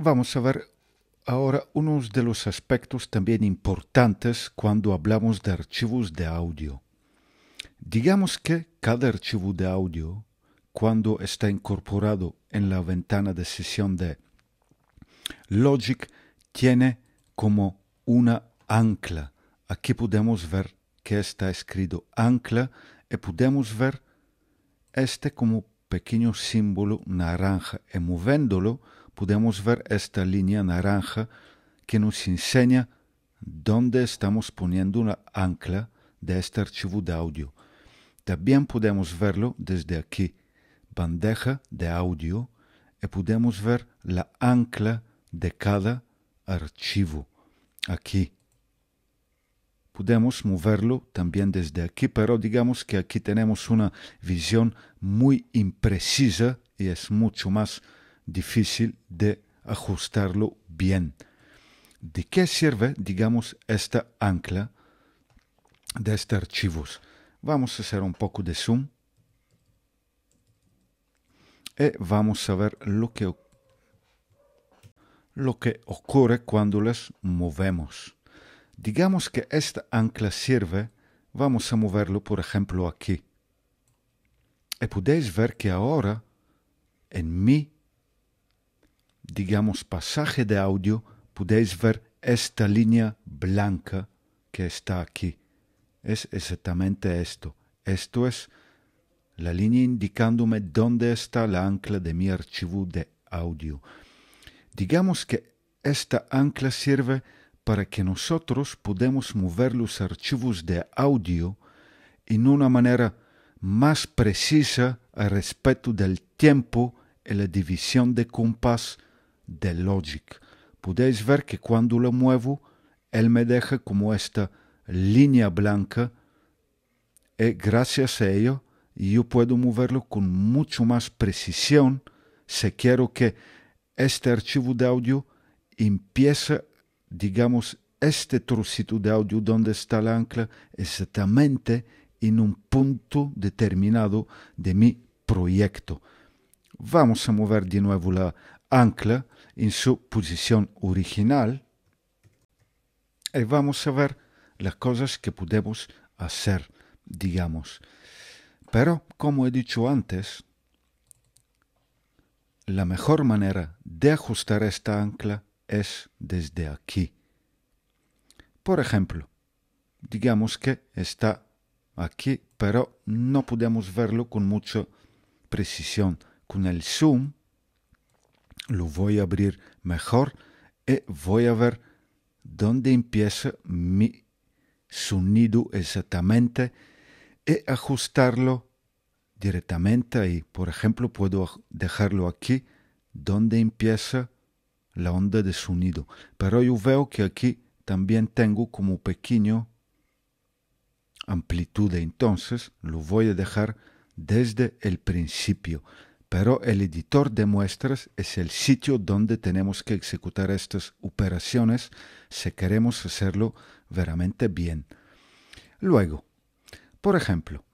Vamos a ver ahora unos de los aspectos también importantes cuando hablamos de archivos de audio. Digamos que cada archivo de audio, cuando está incorporado en la ventana de sesión de Logic, tiene como una ancla. Aquí podemos ver que está escrito ancla y podemos ver este como pequeño símbolo naranja y moviéndolo podemos ver esta línea naranja que nos enseña dónde estamos poniendo una ancla de este archivo de audio. También podemos verlo desde aquí, bandeja de audio, y podemos ver la ancla de cada archivo aquí. Podemos moverlo también desde aquí, pero digamos que aquí tenemos una visión muy imprecisa y es mucho más difícil de ajustarlo bien. ¿De qué sirve, digamos, esta ancla de estos archivos? Vamos a hacer un poco de zoom y vamos a ver lo que, lo que ocurre cuando las movemos. Digamos que esta ancla sirve, vamos a moverlo por ejemplo aquí. Y podéis ver que ahora en mi digamos, pasaje de audio, podéis ver esta línea blanca que está aquí. Es exactamente esto. Esto es la línea indicándome dónde está la ancla de mi archivo de audio. Digamos que esta ancla sirve para que nosotros podamos mover los archivos de audio en una manera más precisa respecto del tiempo y la división de compás de Logic. Podéis ver que cuando lo muevo, él me deja como esta línea blanca y gracias a ello yo puedo moverlo con mucho más precisión si quiero que este archivo de audio empiece, digamos, este trocito de audio donde está la ancla exactamente en un punto determinado de mi proyecto. Vamos a mover de nuevo la ancla en su posición original y vamos a ver las cosas que podemos hacer, digamos. Pero, como he dicho antes, la mejor manera de ajustar esta ancla es desde aquí. Por ejemplo, digamos que está aquí, pero no podemos verlo con mucha precisión. Con el zoom lo voy a abrir mejor y voy a ver dónde empieza mi sonido exactamente y ajustarlo directamente ahí. Por ejemplo, puedo dejarlo aquí donde empieza la onda de sonido. Pero yo veo que aquí también tengo como pequeño amplitud. Entonces lo voy a dejar desde el principio pero el editor de muestras es el sitio donde tenemos que ejecutar estas operaciones si queremos hacerlo veramente bien. Luego, por ejemplo,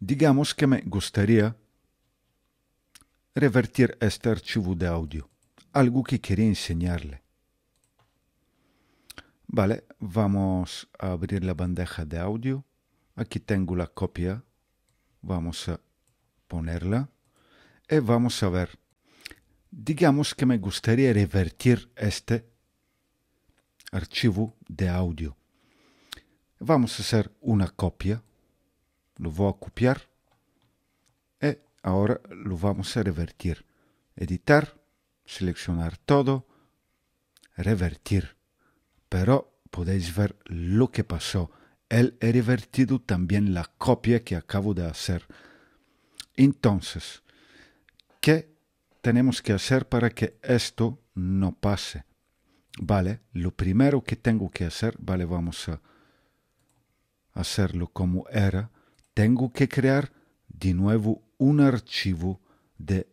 digamos que me gustaría revertir este archivo de audio, algo que quería enseñarle. Vale, vamos a abrir la bandeja de audio. Aquí tengo la copia. Vamos a ponerla. Y eh, vamos a ver. Digamos que me gustaría revertir este archivo de audio. Vamos a hacer una copia. Lo voy a copiar. Y eh, ahora lo vamos a revertir. Editar, seleccionar todo, revertir. Pero podéis ver lo que pasó. Él ha revertido también la copia que acabo de hacer. Entonces, ¿qué tenemos que hacer para que esto no pase? Vale, lo primero que tengo que hacer, vale, vamos a hacerlo como era, tengo que crear de nuevo un archivo de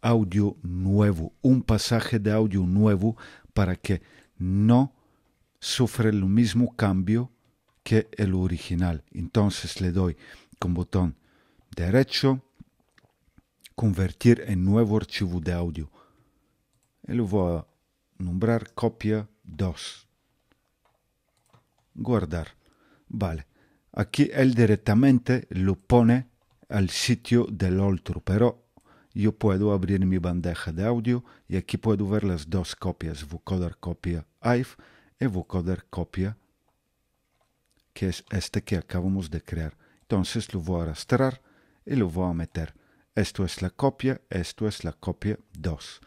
audio nuevo, un pasaje de audio nuevo para que no sufra el mismo cambio que el original. Entonces le doy con botón derecho, convertir en nuevo archivo de audio. Y lo voy a nombrar copia 2. Guardar. Vale. Aquí él directamente lo pone al sitio del otro, pero yo puedo abrir mi bandeja de audio y aquí puedo ver las dos copias, vocoder copia IF y vocoder copia, que es este que acabamos de crear. Entonces lo voy a arrastrar y lo voy a meter. Esto es la copia, esto es la copia 2.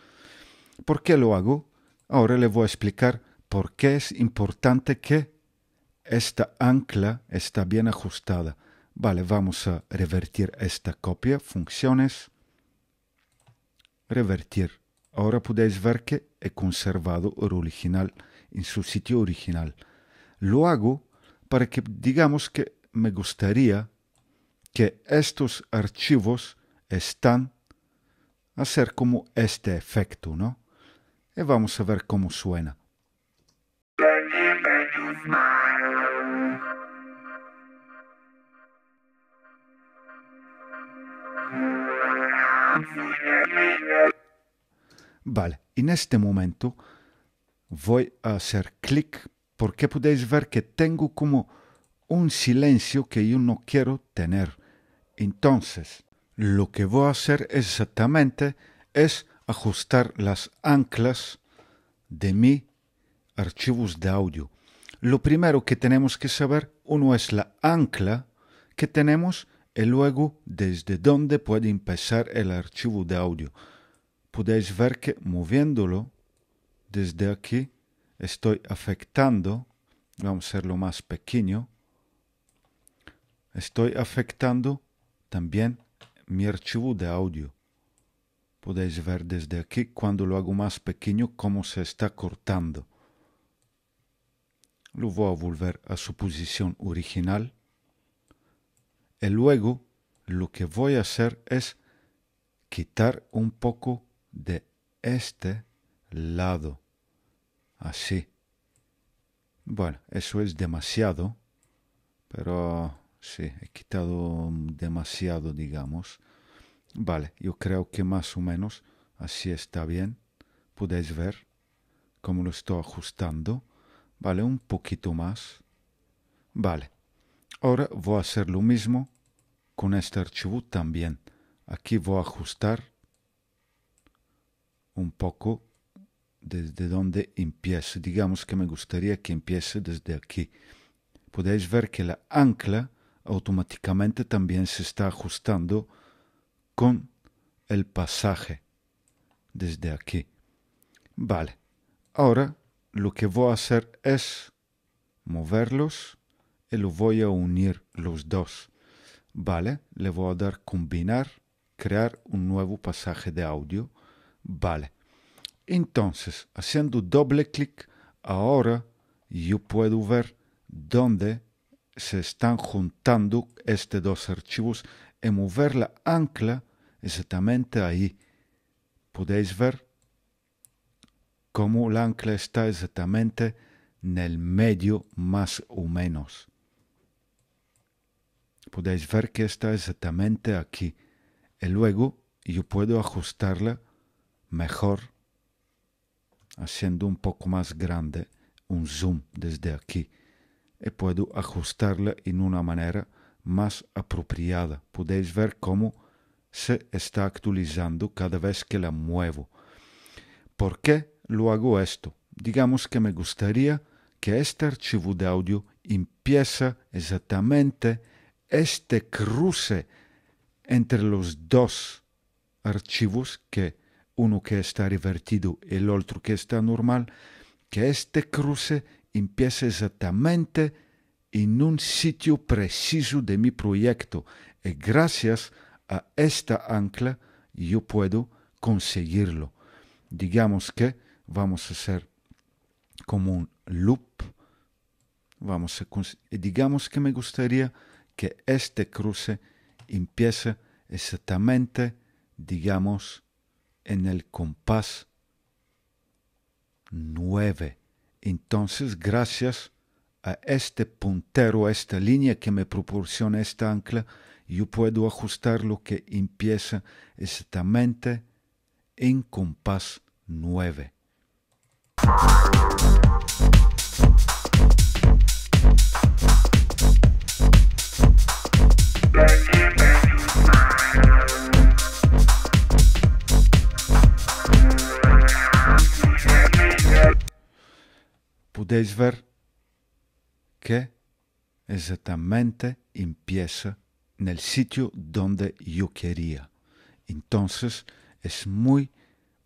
¿Por qué lo hago? Ahora le voy a explicar por qué es importante que esta ancla está bien ajustada. Vale, vamos a revertir esta copia, funciones, revertir. Ahora podéis ver que he conservado el original en su sitio original. Lo hago para que digamos que me gustaría que estos archivos están, hacer como este efecto, ¿no? Y vamos a ver cómo suena. Vale, en este momento voy a hacer clic porque podéis ver que tengo como un silencio que yo no quiero tener. Entonces, lo que voy a hacer exactamente es ajustar las anclas de mi archivos de audio. Lo primero que tenemos que saber, uno es la ancla que tenemos y luego desde dónde puede empezar el archivo de audio. Podéis ver que moviéndolo desde aquí estoy afectando, vamos a hacerlo más pequeño, estoy afectando también mi archivo de audio. Podéis ver desde aquí cuando lo hago más pequeño cómo se está cortando. Lo voy a volver a su posición original. Y luego lo que voy a hacer es quitar un poco de este lado. Así. Bueno, eso es demasiado, pero Sí, he quitado mm, demasiado, digamos. Vale, yo creo que más o menos así está bien. Podéis ver cómo lo estoy ajustando. Vale, un poquito más. Vale. Ahora voy a hacer lo mismo con este archivo también. Aquí voy a ajustar un poco desde donde empiece. Digamos que me gustaría que empiece desde aquí. Podéis ver que la ancla automáticamente también se está ajustando con el pasaje desde aquí. Vale, ahora lo que voy a hacer es moverlos y lo voy a unir los dos. Vale, le voy a dar combinar, crear un nuevo pasaje de audio. Vale. Entonces, haciendo doble clic, ahora yo puedo ver dónde se están juntando estos dos archivos y mover la ancla exactamente ahí. Podéis ver cómo la ancla está exactamente en el medio más o menos. Podéis ver que está exactamente aquí. Y luego yo puedo ajustarla mejor haciendo un poco más grande un zoom desde aquí y puedo ajustarla en una manera más apropiada. Podéis ver cómo se está actualizando cada vez que la muevo. ¿Por qué lo hago esto? Digamos que me gustaría que este archivo de audio empieza exactamente este cruce entre los dos archivos, que uno que está revertido y el otro que está normal, que este cruce empieza exactamente en un sitio preciso de mi proyecto y gracias a esta ancla yo puedo conseguirlo. Digamos que vamos a hacer como un loop. Vamos a digamos que me gustaría que este cruce empiece exactamente, digamos, en el compás 9 entonces, gracias a este puntero, a esta línea que me proporciona esta ancla, yo puedo ajustar lo que empieza exactamente en compás 9. podéis ver que exactamente empieza en el sitio donde yo quería. Entonces es muy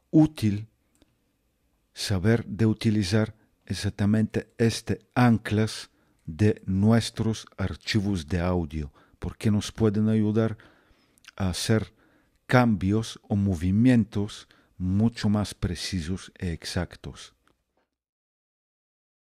útil saber de utilizar exactamente este anclas de nuestros archivos de audio, porque nos pueden ayudar a hacer cambios o movimientos mucho más precisos e exactos.